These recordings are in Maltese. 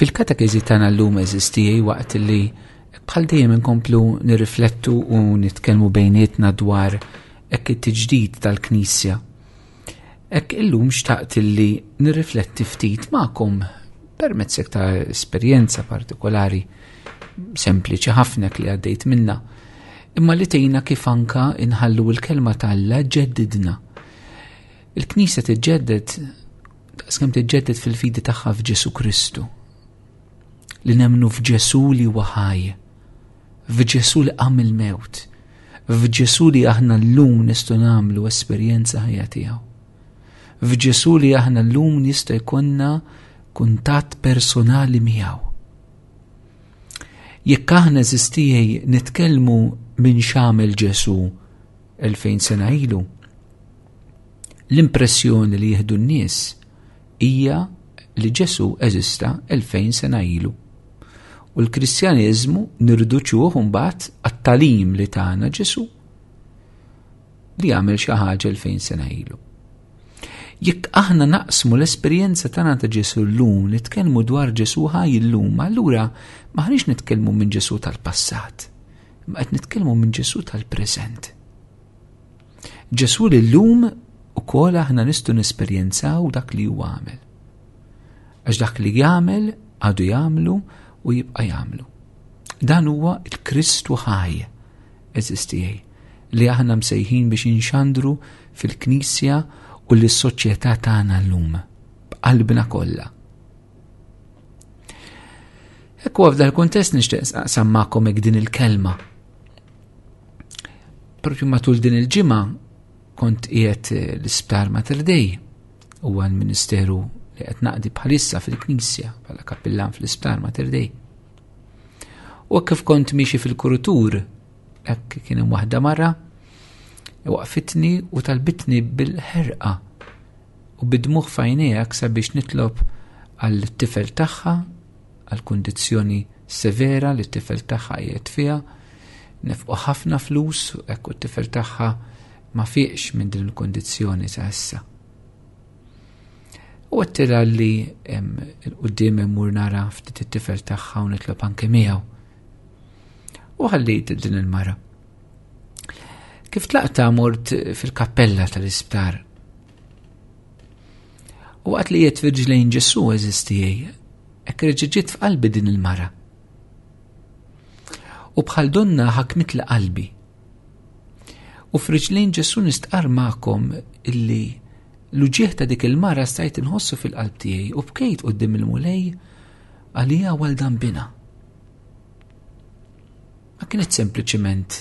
fil katekizi tana l-lum eżistijaj waqt li bħal dejjem inkomplu nirriflettu u nitkellmu bejnietna dwar ekk it-tġdid tal-Knisja. Ekk illum xtaqt li nirrifletti ftit ma'kom permezz ta' esperjenza partikolari sempliċi ħafna li għaddejt minna. Imma li tejna kif anka inħallu l-kelma tal-la ġeddidna. Il-Knisja tiġġedded, skem tiġġedded fil-fidi tagħha f'Ġesu Kristu li nemnu f'Ġesu li waħaj, f'Ġesu li qam il-mewt, f'Ġesu li aħna l-lum nistgħu nagħmlu esperjenza ħajja tiegħu. F'Ġesu li aħna l-lum nista' jkollna kuntatt personali miegħu. Jekk aħna zistijaj nitkellmu minn xamel Ġesu 2000 sena ilu, l-impressjoni li jieħdu n-nies hija li Ġesu eżista 2000 sena ilu. U l kristjaniżmu nirduċuh mbagħad għat-talim li tagħna Ġesu li għamil xi ħaġa l-fejn sena ilu. Jekk aħna naqsmu l-esperjenza tagħna ta' Ġesu llum nitkellmu dwar Ġesu ħaj illum, allura maħniex nitkellmu minn Ġesu tal-passat, ma qed nitkellmu minn Ġesu tal-preżent. Ġesu l-lum u kol aħna nistu nesperjenzaw dak li ju għamel. Għax dak li jagħmel għadu jgħamlu u jibqa jagħmlu. Dan huwa il-Kristu ħaj, eżistijaj li aħna msejħin biex inxandru fil-Knisja u l-soċjetà tagħna llum b'qalbna kollha. Ekku f'dal kuntest nixtieq sammakom hekk din il-kelma. Propju matul din il-ġimgħa kont qiegħed l-isptar Mater Dei huwa l-Ministeru li qed naqdi bħalissa fil-Knisja bħala kappillan fl-isptar Mater Dei. U kif kont miexi fil-kurutur, hekk kien hemm waħda marra, waqfitni u talbitni bil-ħerqa u bidmuħ fajnija sabiex nitlob għal-tifel tagħha, għal-kundizzjoni severa li t-tifel tagħha qiegħed fiha, nefqu ħafna flus u hekk t-tifel tagħha ma fiqx minn din il kundizzjoni ta' issa. U għattila li l-qoddim mur nara ftit it-tifel tagħha u nitlob anke miegħu. U ħallejt din il-mara. Kif tlaqta mort fil-kappella tal-isptar. U għat li jiet virġlejn ġessu eżistijaj, ekreġiġiet f'qalbi din il-mara. U bħal donna l qalbi. U f'riġlejn ġessu nistqar maqom illi l-ġieħ ta' dik il-mara stajt inħossu fil-qalb tiegħi u bkejt qudiem il-mulej għalija waldan bina. Ma kienet sempliċiment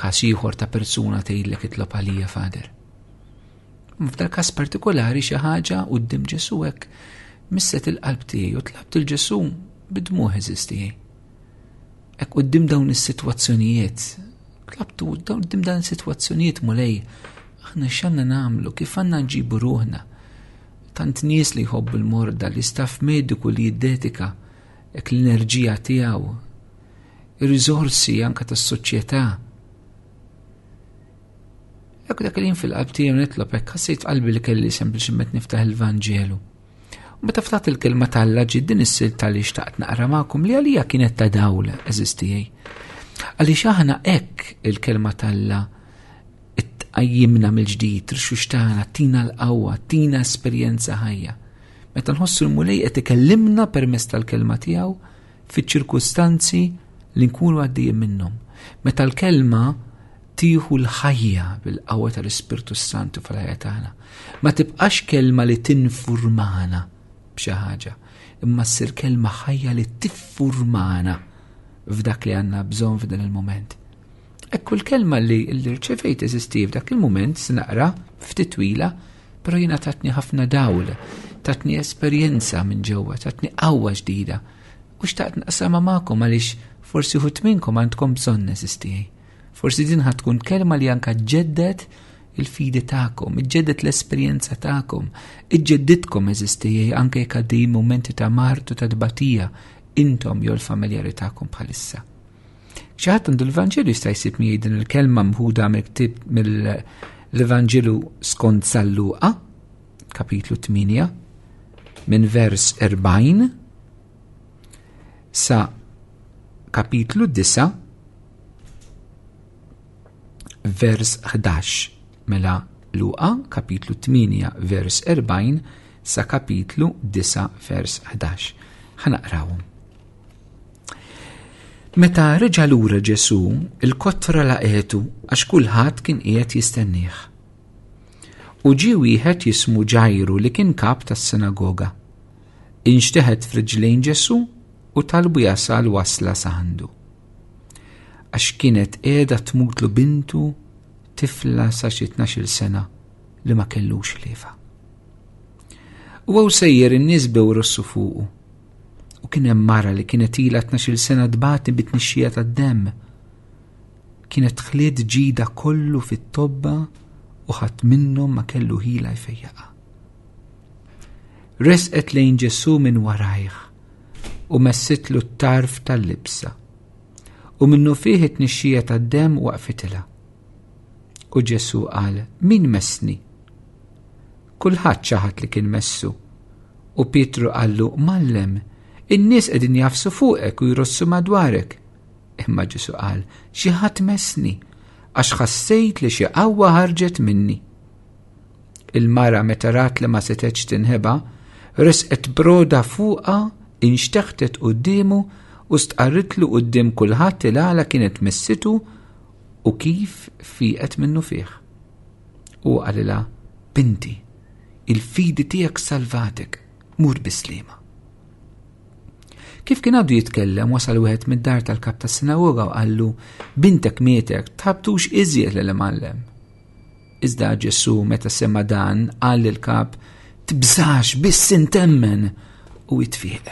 każ ieħor ta' persuna tgħidlek itlob għalija fader. F'dal każ partikolari xi ħaġa quddiem Ġesu hekk misset il-qalb tiegħi u tlabt il-Ġesu bidmuħ eżis tiegħi. Hekk qudiem dawn is-sitwazzjonijiet, tlabtu dawn is-sitwazzjonijiet mulej aħna xanna namlu, kif għanna nġibu ruħna. Tant nies li jħobb il-morda, li staff mediku li jiddetika ek l-enerġija tijaw, il-rizorsi anka tas soċieta. Ek dak li fil-qalb tijaw nitlob, ek ħassajt qalbi li kelli sempliċement niftaħ il-Vangelu. Meta ftaħt il-kelma tal-laġi din is-silta li xtaqt naqra ma'kum li għalija kienet ta' dawla eżistijaj. Għaliex aħna ek il-kelma tal-la' għajjimna mill-ġdijt, xtana, tina l-qawwa, tina esperjenza ħajja. Meta nħossu l-mulej qed ikellimna permess tal-kelma tiegħu fiċ-ċirkustanzi li nkunu għaddijin minnhom. Meta l-kelma tieħu l-ħajja bil-qawwa tal-Ispirtu Santu fl ħajja tagħna. Ma tibqax kelma li tinfurmana b'xi ħaġa, imma ssir kelma ħajja li tiffurmana f'dak li għandna bżonn f'dan il-moment. Ekku l-kelma li l-rċevejt eżistiv f'dak il-moment s-naqra ftit twila, pero jina tatni ħafna dawl, tatni esperienza minn ġewwa, tatni qawwa ġdida. U xtaqt naqsama maqom għaliex forsi hut minnkom għandkom bżonn eżistij. Forsi din tkun kelma li anka ġeddet il-fidi ta'kom, iġġeddet l-esperienza ta'kom, iġġedditkom eżistij anke jekk għaddej momenti ta' martu ta' dbatija intom jew l-familjari ta'kom bħalissa ċaħat għandu l vangelu jista' jisib miegħi din il-kelma mħuda miktib mill-Vanġelu skont Salluqa, kapitlu 8, minn vers 40 sa kapitlu 9 vers 11 mela Luqa kapitlu 8 vers 40 sa kapitlu 9 vers 11 ħanaqrawhom Meta reġa lura Ġesu, il-kottra laqetu għax kulħadd kien qiegħed jistennih. U ġi wieħed jismu Ġajru li kien kap tas-sinagoga. Inxteħet friġlejn Ġesu u talbu jasal wasla saħandu. Għax kienet qiegħda tmutlu bintu tifla sa xi il sena li ma kellux lifa. U għaw sejjer in-nies bewru fuqu u kien hemm mara li kienet ilha 12 sena dbati bit-tnixxija tad-demm. Kienet ħlied ġida kollu fit-tobba u ħadd minnhom ma kellu ħila jfejjaqa. Resqet lejn Ġesu minn warajh u messitlu t-tarf tal-libsa u minnu fih it-nixxija tad-demm waqfitilha. U Ġesu qal: Min messni? Kulħadd xaħat li kien messu u Pietru qallu mallem in-nies qegħdin jafsu fuqek u jrossu madwarek. Imma ġisu qal, xi ħadd mesni, għax ħassejt li xi qawwa ħarġet minni. Il-mara meta rat li ma setex tinħeba, resqet broda fuqa inxteħtet quddiemu u stqarritlu qudiem kulħadd il-għala kienet missitu u kif fiqet minnu fih. U għalila, binti, il-fidi tiegħek salvatek, mur bislima. Kif kien għadu jitkellem wasal wieħed mid-dar tal-kap tas sinagoga u għallu bintek mietek tħabtux iżjed l għallem. Iżda Ġessu meta semma dan għall il-kap tbżax biss intemmen u jitfieq.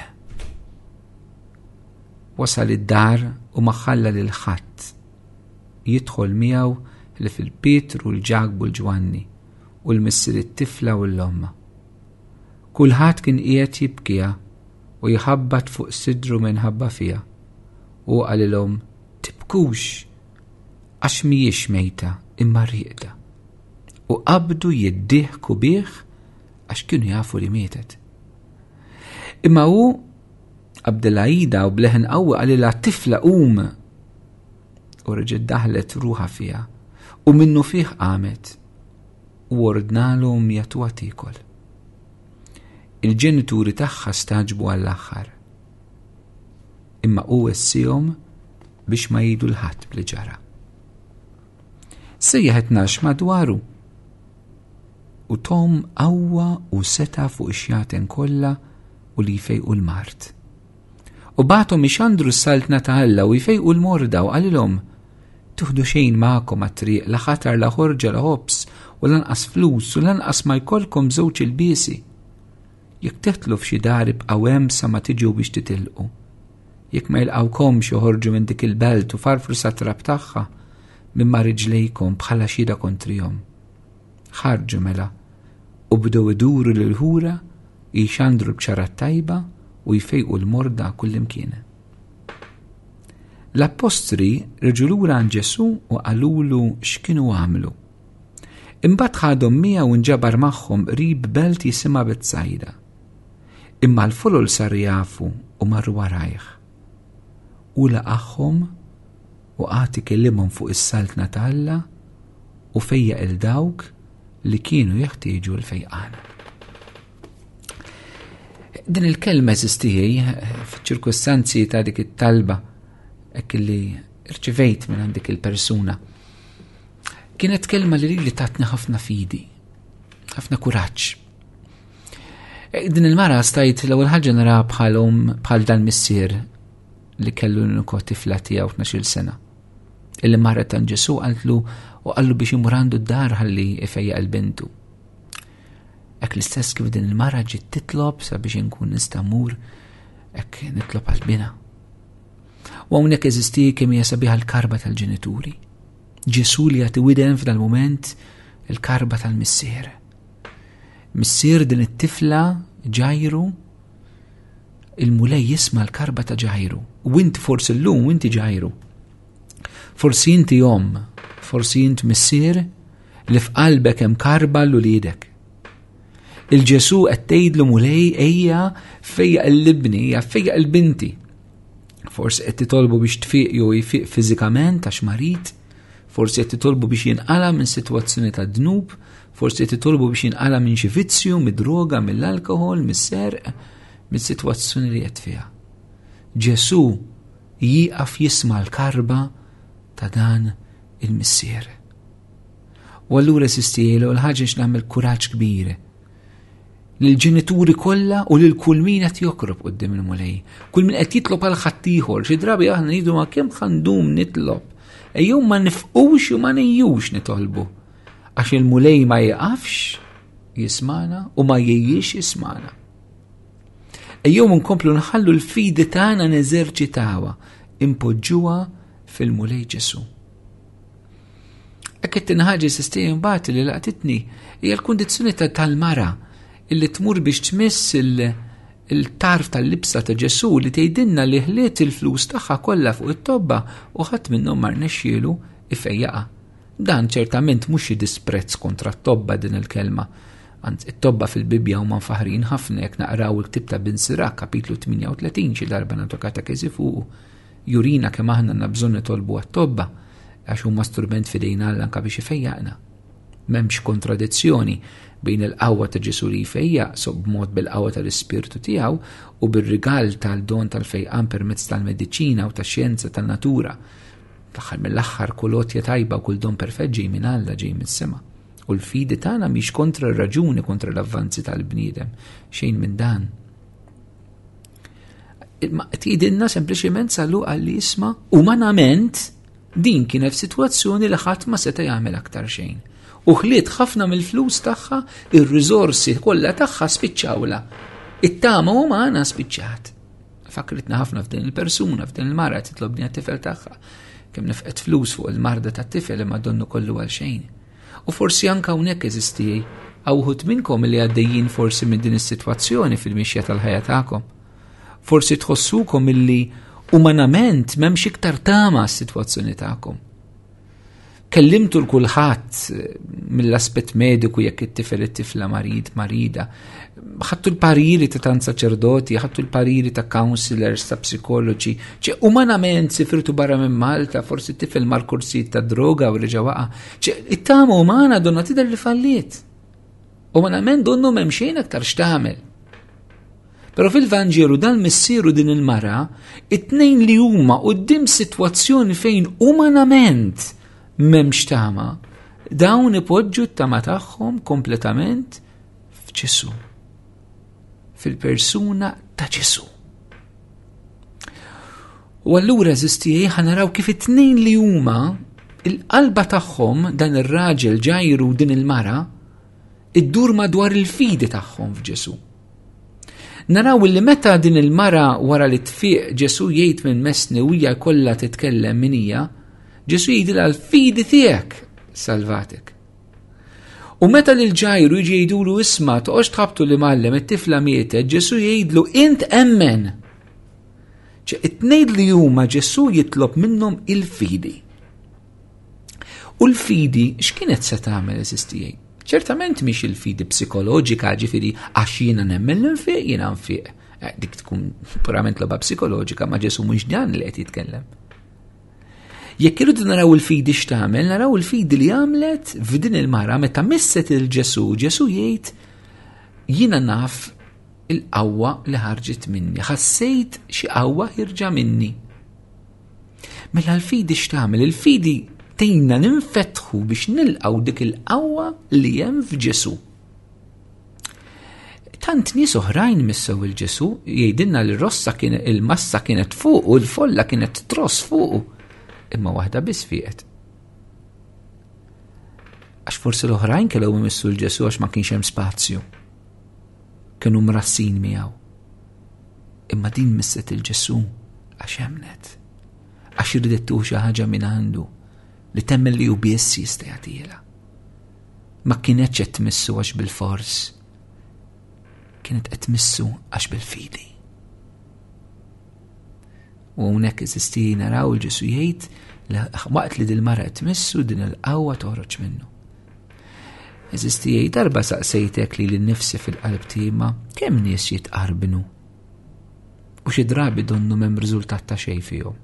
Wasal id-dar u maħalla lil ħadd jidħol miegħu li fil u l-ġagbu l-ġwanni u l-missir it-tifla u l-lomma. Kulħadd kien qiegħed jibkija u jħabbat fuq sidru minħabba fija u għalilom, tibkux għax mhijiex mejta imma rieqda u qabdu jiddiħku bih għax kienu jafu li mietet. Imma u Abdelajida u bleħen qawwi għalila tifla um u reġed daħlet ruħa fija u minnu fih għamet u ordnalu mjatu għatikol il-ġenituri tagħha staġbu għall-aħħar. Imma u essihom biex ma jgħidu l-ħadd li ġara. Sejjaħ itnax madwaru u Tom qawwa u seta fuq ix-xjaten kollha u li fejqu l-mart. U batom ixandru s-saltna ta' Alla u jfejqu l-morda u għallilom tuħdu xejn ma'kom għat-triq la ħatar la ħorġa la ħobs u lanqas flus u lanqas ma jkollkom żewġ il-biesi jekk teħtlu f'xi dar ibqgħu hemm sa ma tiġu biex titilqu. Jekk ma xi joħorġu minn dik il-belt u farfru sa trab tagħha minn riġlejkom bħala xhieda kontrihom. Ħarġu mela u bdew iduru lil ħura jixandru bċara tajba u jfejqu l-morda kullimkien. l apostri reġulura għan Ġesu u għalulu x'kienu għamlu. Imbagħad ħadhom miegħu nġabar magħhom rib belt bit-sajda imma l-fulul sar jafu u marru warajħ. U laqaħħom u għati kellimum fuq is-saltna talla u fejja il-dawk li kienu jeħtieġu l-fejqan. Din il-kelma esistijaj f'ċirkustanzi ta' dik it-talba ek li rċivejt minn għandik il-persuna. Kienet kelma li li tatni ħafna fidi, ħafna kuraċ Din il-mara stajt l-ewwel ħaġa nara bħalhom bħal dan missier li kellu nukot tifla tiegħu tnaxil sena. Illi mara tan Ġesu qaltlu u qallu biex jimurandu d-dar ħalli ifejja għal bintu Ek l-istess kif din il-mara ġiet titlob sabiex inkun nista' mur ek nitlob għal-bina. U hawnhekk eżisti kemm hija sabiħa l-karba tal-ġenituri. Ġesu li jagħti widen f'dal-mument il-karba tal-missier missier din it-tifla ġajru il-mulej jisma l-karba ta' ġajru. U inti forsi l-lum, inti ġajru. Forsi inti jom, forsi int missier li f'qalbek hemm karba l lidek. Il-ġesu qed tgħidlu mulej eja fejja l-libni, ja fejja l-binti. Forsi qed titolbu biex tfiq jew jfiq fiżikament għax marit, forsi qed titolbu biex jinqala minn sitwazzjoni ta' dnub, forsi qed titolbu biex jinqala minn xi vizzju, mid-droga, mill-alkohol, mis-serq, mis-sitwazzjoni li qed fiha. Ġesu jieqaf jisma' l-karba ta' dan il-missier. U allura sistielu l-ħaġa nagħmel kuraġġ kbir l-ġenituri kollha u lil kull min qed jokrob qudiem il-mulej. Kull min qed jitlob għal ħaddieħor, xi drabi aħna nidu ma kemm ħandum nitlob ejjew ma nifqux u ma nijux nitolbu. Għax il-mulej ma jgħafx jismana u ma jgħiex jismana. Ejjew nkomplu nħallu l-fidi tagħna neżerċitawha, impoġġuha fil-mulej Ġesu. Ekk tinħaġi sistemi mbagħad li laqtitni hija l-kundizzjoni tal-mara illi tmur biex tmiss il- il-tarf tal-libsa ta' Ġesu li tgħidilna li ħliet il-flus tagħha kollha fuq it-tobba u ħadd minnhom mar nexxielu ifejjaqa. Dan ċertament mhux disprezz kontra t-tobba din il-kelma. Ant it-tobba fil-Bibja huma faħrin ħafna jekk naqraw il-ktib ta' bin Sirak kapitlu 38 xi darba natokata keżi fuq jurina kemm aħna nabżon nitolbu għat-tobba għax huma strument fidejna l-anka biex ifejjaqna memx kontradizzjoni bejn il-qawwa ta' Ġesu li jfejjaqsob b'mod bil-qawwa tal-ispirtu tiegħu u bir-rigal tal-don tal-fejqan permezz tal-mediċina u tax-xjenza tan-natura. l mill-aħħar kull otja tajba kull don perfett ġej minn Alla ġej mis-sema. U l-fidi tagħna mhix kontra r-raġuni kontra l-avvanzi tal-bniedem, xejn minn dan. Tidinna sempliċement sallu għalli isma' umanament din kienet situazzjoni li ħadd ma seta' jagħmel aktar xejn u ħliet ħafna mill-flus tagħha, ir-riżorsi kollha tagħha spiċċawla. It-tama umana spiċċat. Fakritna ħafna f'din il-persuna, f'din il-mara titlobni għat-tifel tagħha. Kemm nifqet flus fuq il-marda tat-tifel imma donnu kollu għal xejn. U forsi anka hawnhekk eżisti għawħut minnkom li għaddejjin forsi minn din is-sitwazzjoni fil-mixja tal-ħajja tagħkom. Forsi tħossukom illi umanament m'hemmx iktar tama s-sitwazzjoni tagħkom kellimtu l-kulħadd eh, mill-aspett mediku jekk it-tifel it-tifla marid marida. Ħattu l-pariri ta' tan saċerdoti, ħattu l-pariri ta' counselors, ta' psikologi, ċe umanament sifirtu barra minn Malta, forsi t-tifel mar kursi ta' droga u reġawaqa, ċe it-tama umana donna t li falliet. Umanament donnu memxejn aktar xtamel. Pero fil vangelu dan missieru din il-mara, it-tnejn li huma d-dim sitwazzjoni fejn umanament memx tama, dawn ipoġġu t-tama tagħhom kompletament fċessu. fil-persuna ta' ċessu. U allura eżistijaj ħanaraw kif it-tnejn li huma il-qalba tagħhom dan ir-raġel ġajru din il-mara iddur madwar il-fidi tagħhom f'Ġesu. Naraw li meta din il-mara wara li tfiq Ġesu jgħid minn mesni u hija kollha titkellem minija, Ġesu l għal fidi tiegħek salvatek. U meta l ġajru jiġi jidulu isma toqgħodx tħabtu li mallem it-tifla mietet, Ġesu jgħidlu int emmen. Ċe it-tnejn li huma Ġesu jitlob minnhom il-fidi. U l-fidi x'kienet se tagħmel eżistijaj? ċertament miex il-fidi psikoloġika ġifiri għax jiena nemmen l-infiq jiena nfiq. Eh, dik tkun purament loba psikoloġika ma Ġesu mhux dan li qed jitkellem. Jekk irridu naraw il-fidi x'tagħmel, naraw il-fidi li għamlet f'din il-mara meta misset il-Ġesu, Ġesu jgħid jiena naf il-qawwa li ħarġet minni, ħassejt xi qawwa jirġa' minni. Mela l-fidi x'tagħmel, il-fidi tejna ninfetħu biex nilqaw dik il-qawwa li hemm f'Ġesu. Tant nies oħrajn missew il-Ġesu jgħidilna l rossa kien il-massa kienet fuq u l-folla kienet tross fuq imma waħda biss fiet. Għax forsi l-oħrajn kellew imissu l-ġesu għax ma kienx hemm spazju. Kienu mrassin miegħu. Imma din misset il-ġesu għax hemmnet. Għax irdettu xi ħaġa minn għandu li temmel li u biss jista' jagħtilha. Ma kienet qed tmissu għax bil-fors. Kienet qed tmissu għax bil-fidi. U unek izisti naraw il-ġesu jgħid li waqt li dil-mara tmissu din il-qawwa toħroġ minnu. Izisti jgħid darba saqsejtek li l-nifsi fil-qalb tima kemm nies jitqarbinu u xi drabi donnu mem riżultat ta' xejn fihom.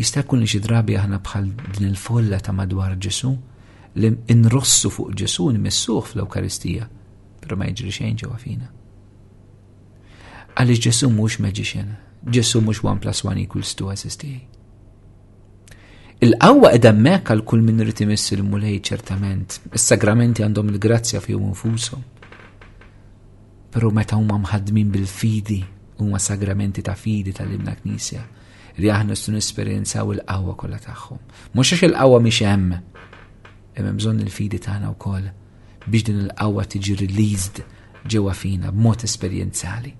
Jista' jkun li xi drabi aħna bħal din il-folla ta' madwar Ġesu li nrossu fuq Ġesu nmissuh fl-Ewkaristija, però ma jiġri xejn ġewwa fina. Għalix ġessu mux magician, ġessu mux 1 plus 1 equals 2 as Il-qawwa edha mekk għal kull min rrit il-mulej ċertament, is-sagramenti għandhom il-grazzja jom infushom. Però meta huma mħadmin bil-fidi, huma sagramenti ta' fidi tal imna knisja li aħna stu nesperjenzaw il-qawwa kollha tagħhom. Mhux għax il-qawwa miex hemm, imma bżonn il-fidi tagħna wkoll biex din il-qawwa tiġi released ġewwa fina b'mod esperjenzali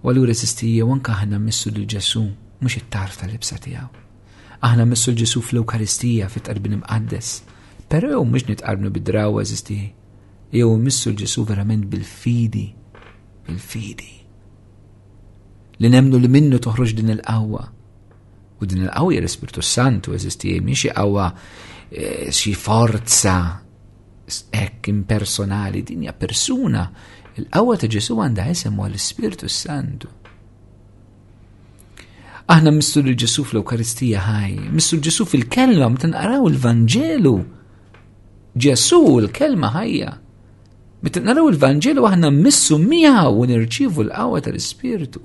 u għallura sistija wanka aħna missu l-ġesu mux it-tarf tal ibsa tijaw. Aħna missu l-ġesu fl-Eukaristija fit qarbin imqaddes, pero jew mux nitqarbnu bid draw sistija, jew missu l-ġesu verament bil-fidi, bil-fidi. Li nemnu li minnu toħroġ din il-qawwa. U din il-qawwa l Spiritu Santu eżistija miex qawwa eh, xi forza ek impersonali, dinja persuna Il-qawwa ta' Ġesu għandha isem għal ispirtu Santu. Aħna mistur l ġesu fl-Ewkaristija ħaj, mistur Ġesu fil-kelma tinqaraw il-Vanġelu. Ġesu l-kelma ħajja. Meta naraw il-Vanġelu aħna missu miegħu u nirċievu l-qawwa tal-Ispirtu.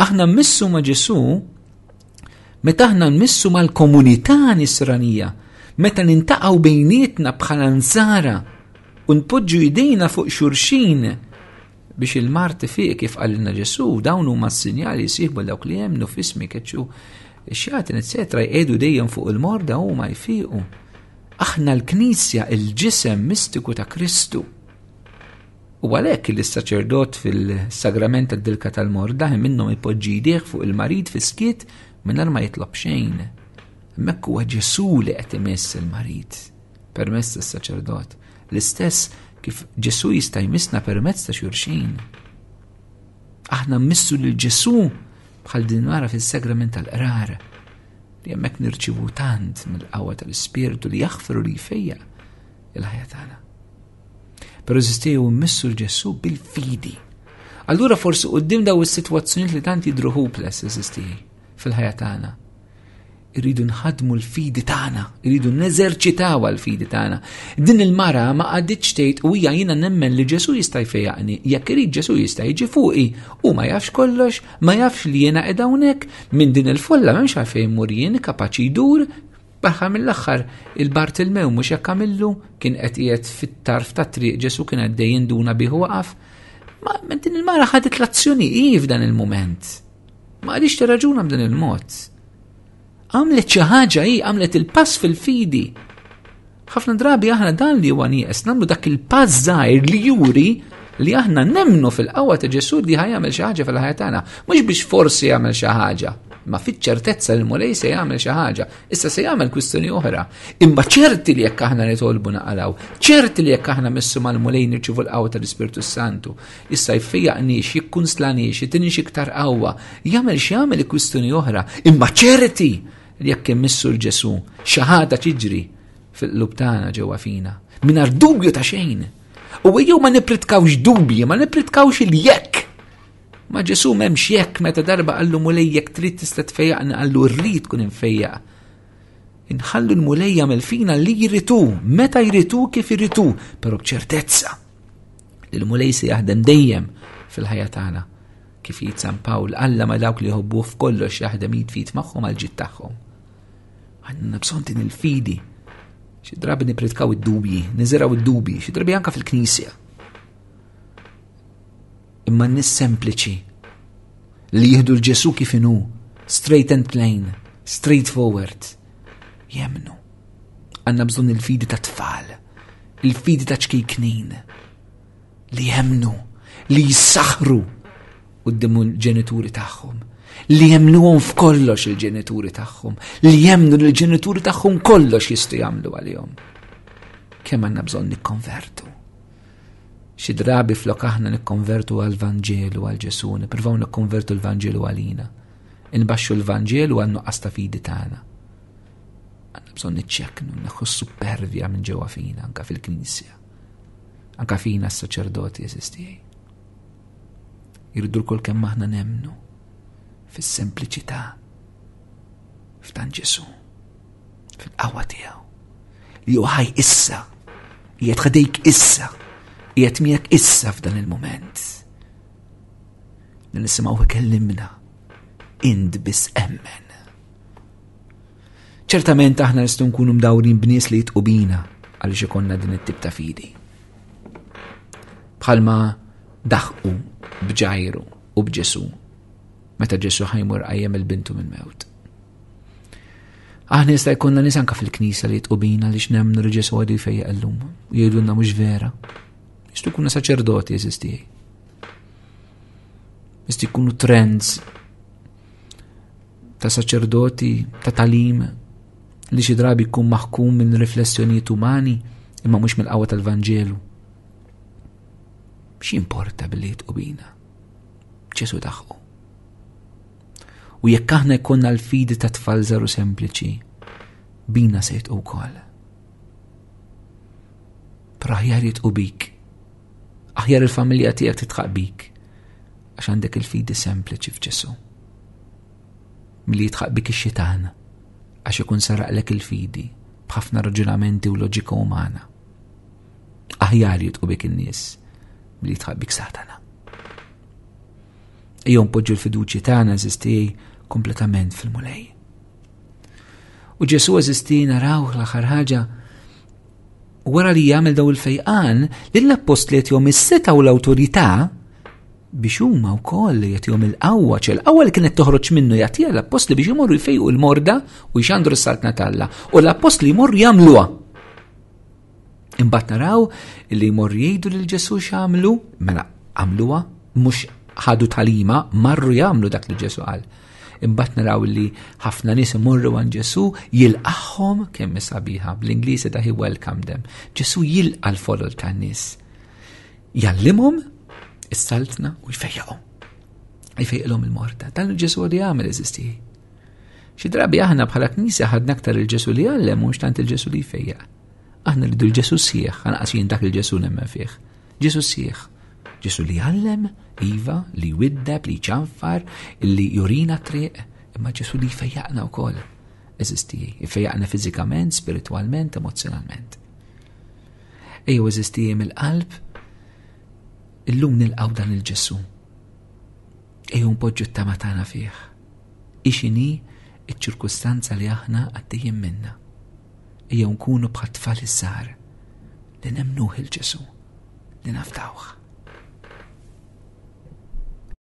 Aħna missu ma' Ġesu meta aħna nmissu mal-komunità nisranija, meta nintaqgħu bejnietna bħala nżara unpoġġu idejna fuq xurxin biex il marti fiq kif għallina ġesu dawn huma s-sinjali l dawk li jemnu fismi keċu xjatin etc. jgħedu dejjem fuq il-morda huma jfiqu. Aħna l-Knisja il-ġisem mistiku ta' Kristu. U għalhekk il-saċerdot fil-sagrament tad-dilka tal-morda minnhom ipoġġi jdieħ fuq il-marid fiskiet mingħajr ma jitlob xejn. Mekk huwa Ġesu li qed imiss il-marid permess is-saċerdot. L-istess kif Ġesu jista' jmissna permezz ta' xurxin. Aħna missu lil Ġesu bħal din mara fis-sagrament tal-qrar. Li hemmhekk nirċivu tant mill-qawwa tal-Ispirtu li jaħfru li fejja il-ħajja tagħna. Però żistiju missu l-Ġesu bil-fidi. Allura forsi quddiem daw is-sitwazzjonijiet li tant jidru hopeless eżistiji fil-ħajja tagħna irridu nħadmu l-fidi tagħna, irridu neżerċitaw l-fidi tagħna. Din il-mara ma għaddiċ tgħid u hija jiena nemmen li Ġesu jista' jfejjaqni, jekk irid Ġesu jista' jiġi fuqi u ma jafx kollox, ma jafx li jiena qiegħda hawnhekk minn din il-folla m'hemmx għalfejn mur jien kapaċi jdur Barħa mill-axħar, il-Bartilmew mux jakamillu kien qed qiegħed fit-tarf ta' triq Ġesu kien għaddej jinduna biħu waqaf. Ma din il-mara ħadet l-azzjoni f'dan il-moment. Ma għaliex raġuna b'dan il-mod għamlet xi ħaġa hi għamlet il-pass fil-fidi. Ħafna drabi aħna dan li huwa nieqes nagħmlu dak il-pass zaħir li juri li aħna nemnu fil-qawwa ta' Ġesur li ħajjamel xi ħaġa fil-ħajja tagħna, mhux biex forsi jagħmel xi ħaġa, ma fit ċertezza li mulej se jagħmel xi ħaġa, issa se jagħmel kwistjoni oħra. Imma ċerti li jekk aħna nitolbu naqalaw, ċerti li jekk aħna missu mal-mulej nirċivu l-qawwa tal-Ispirtu Santu, issa jfejjaqniex, jikkunslaniex, jitinix iktar qawwa, jagħmel xi jagħmel kwistjoni oħra, imma ċerti jekk immissu l-ġesu, xaħada tiġri fil-lubtana ġewa fina, minar dubju ta' xejn. U għajju ma nipritkawx dubji, ma nipritkawx il-jekk. Ma ġesu memx jekk meta darba għallu jekk trid tista' tfejjaqna għallu rrid kun infejjaq. Inħallu l-mulejja mel fina li jritu, meta jritu kif jritu, pero bċertezza. l mulej se jaħdem dejjem fil-ħajja tagħna kif jitsan Pawl alla ma dawk li jħobbu f'kollox jaħdem jitfit magħhom għal ġid tagħhom għanna bżon din il-fidi. Xi drabi nipritkaw id-dubji, niżeraw id-dubji, xi drabi anka fil-knisja. Imma nis sempliċi li jihdu l-ġesu kifinu, straight and plain, straight forward. Jemnu. Għanna bżon il-fidi ta' tfal, il-fidi ta' ċkejknin, Li jemnu, li jissaħru u d l-ġenituri tagħhom li jemnuhom f'kollox il-ġenituri tagħhom, li jemnu l-ġenituri tagħhom kollox jistgħu jagħmlu għalihom. Kemm għandna bżonn nikkonvertu. Xi drabi flok aħna nikkonvertu għal-Vanġelu għal ġesuni pervaw nikkonvertu l-Vanġelu għalina. Inbaxxu l-Vanġelu għannu għasta fidi tagħna. Għanna bżonn niċċeknu, naħu supervja minn ġewwa fina anka fil-Knisja. Anka fina s-saċerdoti jesistijaj. Irridu kol kemm aħna nemnu fis-sempliċità f'dan Ġesu, fil qawa tiegħu. Li juħaj issa, qiegħed ħadejk issa, qiegħed miegħek issa f'dan il-mument. Nisimgħu kellimna bis emmen. ċertament aħna nistgħu nkunu mdawrin b'nies li jitqubina għaliex ikonna din it-tib ta' fidi. Bħalma daħqu bġajru u bġesu meta ġessu ħajmur għajem il-bintu minn mewt. Aħna jista' jkunna nisanka fil-knisa li tqubina li x'nemmnu li għadu fejja għallum, llum, jgħidulna mhux vera. Jistu kunna saċerdoti jeżistiej. Jistu jkunu trends ta' saċerdoti, ta' talim li xi drabi jkun maħkum minn riflessjoniet umani imma mhux mill-qawwa tal-Vanġelu. X'importa billi tqubina? ċesu daħħu u jekk aħna jkunna l-fidi ta' tfal żaru sempliċi, bina sejt u kol. Praħjar jitqu bik, aħjar il-familja tiegħek titħaq bik, għax għandek il-fidi sempliċi f'ġesu. Milli jitħaq bik ix-xitan, għax ikun saraqlek il-fidi bħafna raġunamenti u loġika umana. Aħjar jitqu bik in-nies milli jitħaq bik satana. Ejjon poġġu l-fiduċi tagħna eżistej kompletament fil-mulej. U Ġesu eżisti naraw l-aħħar ħaġa wara li jagħmel daw il-fejqan lill li jom is-seta u l-awtorità biex huma wkoll jagħtihom il-qawwa ċel li kienet toħroġ minnu jgħatija l li biex jmorru jfejqu l-morda u jxandru s-saltna talla u l-apostli jmorru jagħmluha. Imbagħad naraw li jmorru jgħidu lil Ġesu x'għamlu mela għamluha mhux ħadu talima marru jagħmlu dak li Ġesu qal Imbat naraw li ħafna nis imurru għan Ġesu jilqaħħom kemm sabiħa bl-Ingliżi da he welcome them. Ġesu jilqa l-folol tan-nies. Jallimhom is-saltna u jfejjaqhom. Jfejqilhom il-morta. Dan il-Ġesu li jagħmel eżisti. Xi drabi aħna bħala knisja ħadna aktar il-Ġesu li għallem mhux tant il-Ġesu li jfejjaq. Aħna rridu l-Ġesu sieħ, għanqas jien dak il-Ġesu nemmen fih. Ġesu sieħ ġisu li jallem, iva, li widdeb, li ċanfar, li jurina triq, imma ġisu li fejjaqna u kol Eżistijie, fejjaqna fizikament, spiritualment, emozjonalment. Ejju eżistijie mill-qalb, illum nilqaw dan il ġesu Ejo npoġġu t tamatana tagħna fih. Ixini iċ-ċirkustanza li aħna għaddejjem minna. Ejo nkunu bħat tfal is-sar li nemnuħ il-ġesu, li naftawħ.